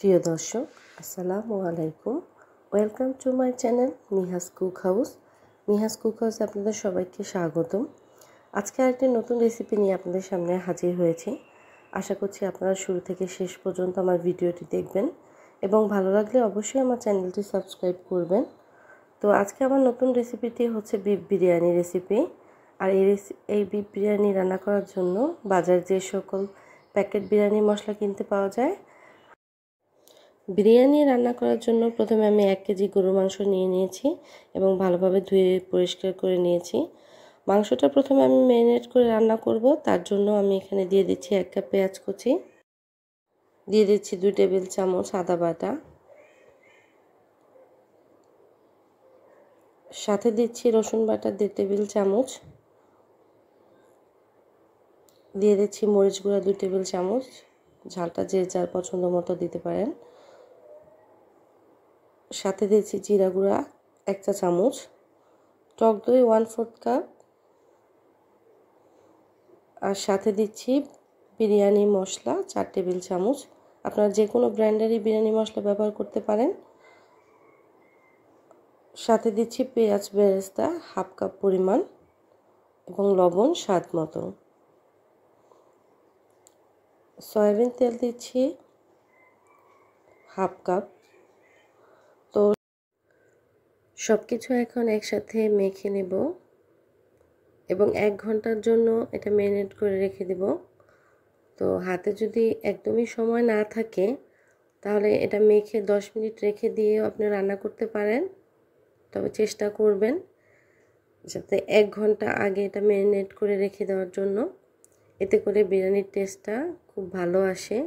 প্রিয় দর্শক আসসালামু আলাইকুম welcome to my channel Mihas cook house Mihas cook হাউসে আপনাদের সবাইকে স্বাগতম আজকে আরেকটি নতুন রেসিপি নিয়ে আপনাদের সামনে হাজির হয়েছি আশা করছি আপনারা শুরু থেকে শেষ পর্যন্ত আমার ভিডিওটি দেখবেন এবং ভালো লাগলে অবশ্যই আমার চ্যানেলটি সাবস্ক্রাইব করবেন তো আজকে আমার নতুন রেসিপিটি হচ্ছে বিফ বিরিয়ানি রেসিপি আর এই এই বিফ বিরিয়ানি রান্না করার জন্য বাজার যে সকল প্যাকেট বিরিয়ানি মশলা কিনতে পাওয়া যায় বিরিয়ানি রান্না করার জন্য প্রথমে আমি এক কেজি গরুর মাংস নিয়ে নিয়েছি এবং ভালোভাবে ধুয়ে পরিষ্কার করে নিয়েছি মাংসটা প্রথমে আমি ম্যারিনেট করে রান্না করব তার জন্য আমি এখানে দিয়ে দিচ্ছি এক কাপ পেঁয়াজ কুচি দিয়ে দিচ্ছি দুই টেবিল চামচ আদা বাটা সাথে দিচ্ছি রসুন বাটা দেড় টেবিল চামচ দিয়ে দিচ্ছি মরিচ গুঁড়া দুই টেবিল চামচ ঝালটা যে যার পছন্দ মতো দিতে পারেন সাথে দিয়েছি জিরা গুঁড়া এক চা চামচ টক দই ওয়ান ফোর্থ কাপ আর সাথে দিচ্ছি বিরিয়ানি মশলা চার টেবিল চামচ আপনারা যে কোনো ব্র্যান্ডেরই বিরিয়ানি মশলা ব্যবহার করতে পারেন সাথে দিচ্ছি পেঁয়াজ বেরেস্তা হাফ কাপ পরিমাণ এবং লবণ স্বাদ মতো সয়াবিন তেল দিচ্ছি হাফ কাপ সব কিছু এখন একসাথে মেখে নেব এবং এক ঘন্টার জন্য এটা ম্যারিনেট করে রেখে দেব তো হাতে যদি একদমই সময় না থাকে তাহলে এটা মেখে 10 মিনিট রেখে দিয়ে আপনি রান্না করতে পারেন তবে চেষ্টা করবেন যাতে এক ঘন্টা আগে এটা ম্যারিনেট করে রেখে দেওয়ার জন্য এতে করে বিরিয়ানির টেস্টটা খুব ভালো আসে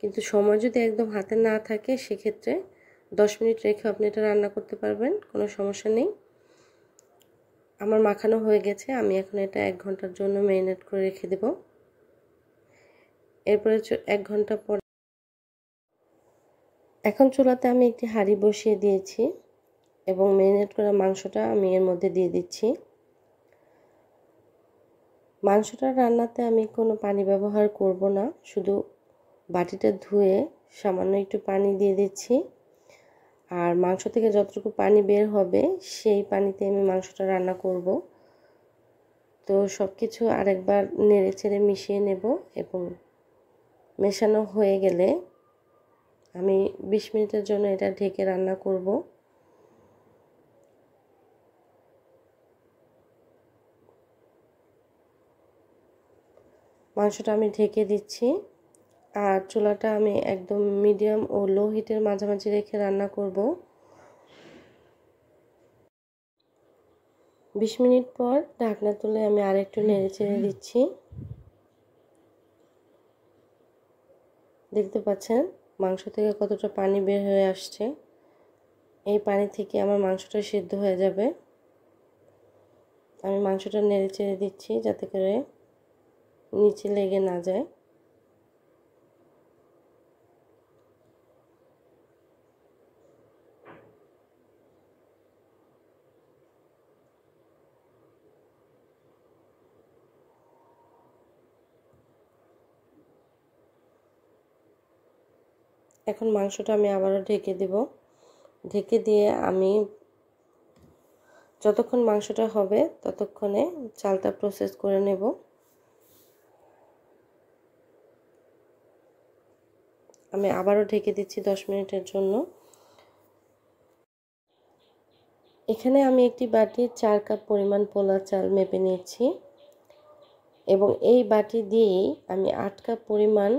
কিন্তু সময় যদি একদম হাতে না থাকে সেক্ষেত্রে দশ মিনিট রেখে আপনি এটা রান্না করতে পারবেন কোনো সমস্যা নেই আমার মাখানো হয়ে গেছে আমি এখন এটা এক ঘন্টার জন্য ম্যারিনেট করে রেখে দেব এরপরে এক ঘন্টা পর এখন চুলাতে আমি একটি হাঁড়ি বসিয়ে দিয়েছি এবং ম্যারিনেট করা মাংসটা আমি এর মধ্যে দিয়ে দিচ্ছি মাংসটা রান্নাতে আমি কোনো পানি ব্যবহার করব না শুধু বাটিটা ধুয়ে সামান্য একটু পানি দিয়ে দিচ্ছি আর মাংস থেকে যতটুকু পানি বের হবে সেই পানিতে আমি মাংসটা রান্না করব তো সব কিছু আরেকবার নেড়ে ছেড়ে মিশিয়ে নেব এবং মেশানো হয়ে গেলে আমি ২০ মিনিটের জন্য এটা ঢেকে রান্না করব মাংসটা আমি ঢেকে দিচ্ছি আর চুলাটা আমি একদম মিডিয়াম ও লো হিটের মাঝামাঝি রেখে রান্না করব বিশ মিনিট পর ঢাকনা তুলে আমি আরেকটু নেড়ে চেড়ে দিচ্ছি দেখতে পাচ্ছেন মাংস থেকে কতটা পানি বের হয়ে আসছে এই পানি থেকে আমার মাংসটা সিদ্ধ হয়ে যাবে আমি মাংসটা নেড়ে চেড়ে দিচ্ছি যাতে করে নিচে লেগে না যায় এখন মাংসটা আমি আবারও ঢেকে দেব ঢেকে দিয়ে আমি যতক্ষণ মাংসটা হবে ততক্ষণে চালটা প্রসেস করে নেব আমি আবারও ঢেকে দিচ্ছি দশ মিনিটের জন্য এখানে আমি একটি বাটির চার কাপ পরিমাণ পোলা চাল মেপে নিয়েছি এবং এই বাটি দিয়েই আমি আট কাপ পরিমাণ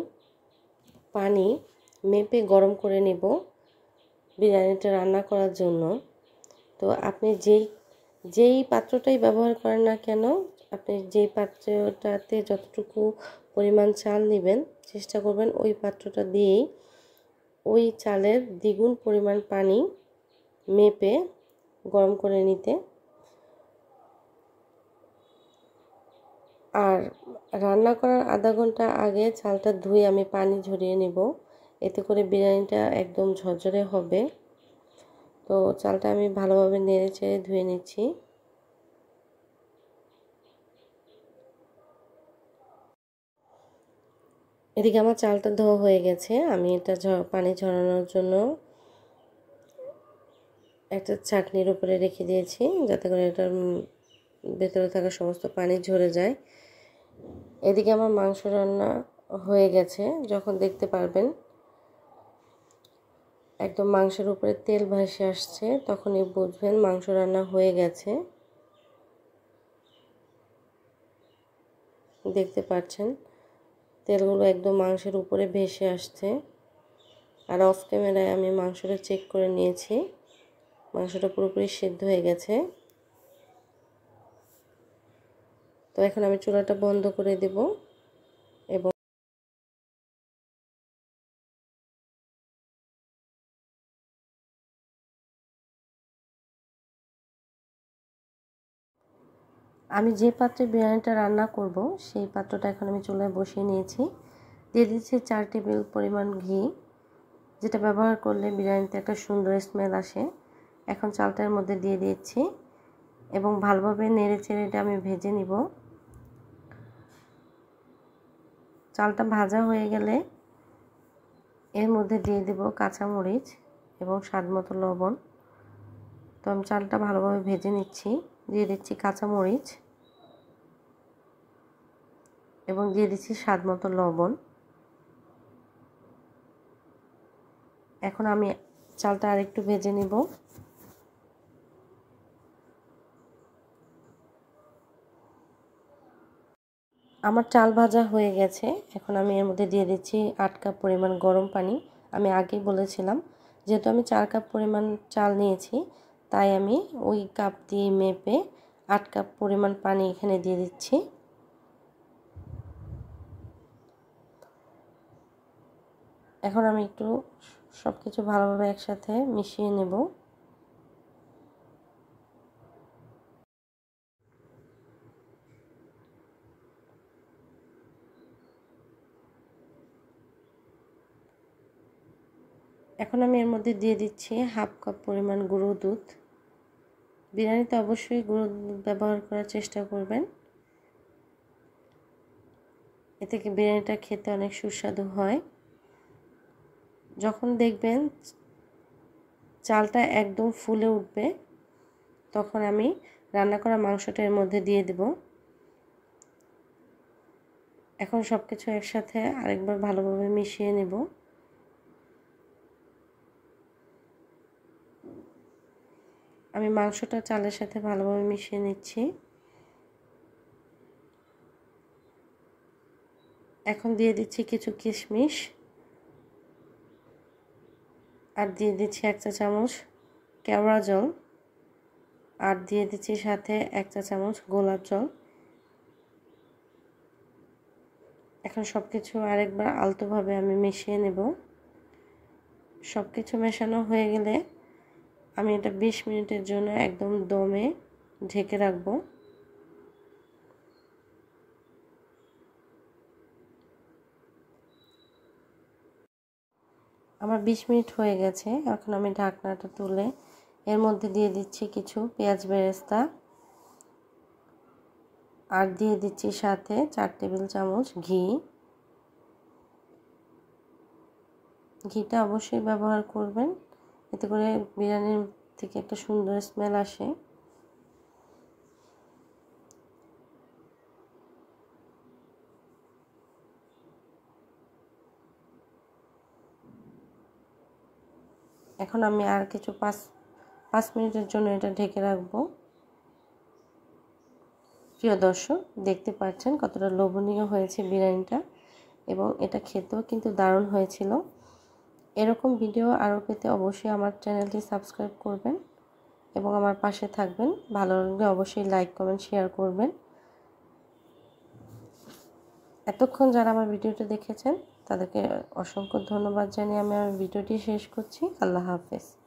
পানি মেপে গরম করে নেব বিরিয়ানিটা রান্না করার জন্য তো আপনি যেই যেই পাত্রটাই ব্যবহার করেন না কেন আপনি যেই পাত্রটাতে যতটুকু পরিমাণ চাল নেবেন চেষ্টা করবেন ওই পাত্রটা দিয়েই ওই চালের দ্বিগুণ পরিমাণ পানি মেপে গরম করে নিতে আর রান্না করার আধা ঘন্টা আগে চালটা ধুয়ে আমি পানি ঝরিয়ে নেব এতে করে বিরিয়ানিটা একদম ঝরঝরে হবে তো চালটা আমি ভালোভাবে নেড়ে চেড়ে ধুয়ে নিচ্ছি এদিকে আমার চালটা ধোয়া হয়ে গেছে আমি এটা পানি ঝরানোর জন্য একটা চাটনির উপরে রেখে দিয়েছি যাতে করে এটার ভেতরে থাকা সমস্ত পানি ঝরে যায় এদিকে আমার মাংস রান্না হয়ে গেছে যখন দেখতে পারবেন একদম মাংসের উপরে তেল ভাসে আসছে তখনই বুঝবেন মাংস রান্না হয়ে গেছে দেখতে পাচ্ছেন তেলগুলো একদম মাংসের উপরে ভেসে আসছে আর অফ ক্যামেরায় আমি মাংসটা চেক করে নিয়েছি মাংসটা পুরোপুরি সিদ্ধ হয়ে গেছে তো এখন আমি চুলাটা বন্ধ করে দেবো আমি যে পাত্রে বিরিয়ানিটা রান্না করব সেই পাত্রটা এখন আমি চুলায় বসিয়ে নিয়েছি দিয়ে দিচ্ছি চার টেবিল পরিমাণ ঘি যেটা ব্যবহার করলে বিরিয়ানিতে একটা সুন্দর স্মেল আসে এখন চালটার মধ্যে দিয়ে দিচ্ছি এবং ভালোভাবে নেড়ে চেড়ে এটা আমি ভেজে নিব চালটা ভাজা হয়ে গেলে এর মধ্যে দিয়ে দেব কাঁচামরিচ এবং স্বাদ মতো লবণ তো আমি চালটা ভালোভাবে ভেজে নিচ্ছি দিয়ে দিচ্ছি কাঁচামরিচ এবং দিয়ে দিচ্ছি স্বাদ মতো লবণ এখন আমি চালটা একটু ভেজে নিব আমার চাল ভাজা হয়ে গেছে এখন আমি এর মধ্যে দিয়ে দিচ্ছি আট কাপ পরিমাণ গরম পানি আমি আগেই বলেছিলাম যেহেতু আমি চার কাপ পরিমাণ চাল নিয়েছি তাই আমি ওই কাপ দিয়ে মেপে আট কাপ পরিমাণ পানি এখানে দিয়ে দিচ্ছি এখন আমি একটু সব কিছু ভালোভাবে একসাথে মিশিয়ে নেব এখন আমি এর মধ্যে দিয়ে দিচ্ছি হাফ কাপ পরিমাণ গুঁড়ো দুধ বিরিয়ানিতে অবশ্যই গুঁড়ো দুধ ব্যবহার করার চেষ্টা করবেন এতে বিরিয়ানিটা খেতে অনেক সুস্বাদু হয় যখন দেখবেন চালটা একদম ফুলে উঠবে তখন আমি রান্না করা মাংসটা এর মধ্যে দিয়ে দেব এখন সব কিছু একসাথে আরেকবার ভালোভাবে মিশিয়ে নেব আমি মাংসটা চালের সাথে ভালোভাবে মিশিয়ে নিচ্ছি এখন দিয়ে দিচ্ছি কিছু কিশমিশ আর দিয়ে দিচ্ছি এক চা চামচ কেওড়া জল আর দিয়ে দিচ্ছি সাথে এক চা চামচ গোলাপ জল এখন সব কিছু আরেকবার আলতোভাবে আমি মিশিয়ে নেব সব কিছু মেশানো হয়ে গেলে আমি এটা বিশ মিনিটের জন্য একদম দমে ঢেকে রাখবো আমার বিশ মিনিট হয়ে গেছে এখন আমি ঢাকনাটা তুলে এর মধ্যে দিয়ে দিচ্ছি কিছু পেঁয়াজ বেরেস্তা আর দিয়ে দিচ্ছি সাথে চার টেবিল চামচ ঘি ঘিটা অবশ্যই ব্যবহার করবেন এতে করে বিরিয়ানির থেকে একটা সুন্দর স্মেল আসে এখন আমি আর কিছু পাঁচ পাঁচ মিনিটের জন্য এটা ঢেকে রাখবো প্রিয় দর্শক দেখতে পাচ্ছেন কতটা লোভনীয় হয়েছে বিরিয়ানিটা এবং এটা খেতেও কিন্তু দারুণ হয়েছিল এরকম ভিডিও আরও পেতে অবশ্যই আমার চ্যানেলটি সাবস্ক্রাইব করবেন এবং আমার পাশে থাকবেন ভালো লাগলে অবশ্যই লাইক কমেন্ট শেয়ার করবেন এতক্ষণ যারা আমার ভিডিওটি দেখেছেন তাদেরকে অসংখ্য ধন্যবাদ জানিয়ে আমি আমার ভিডিওটি শেষ করছি আল্লাহ হাফেজ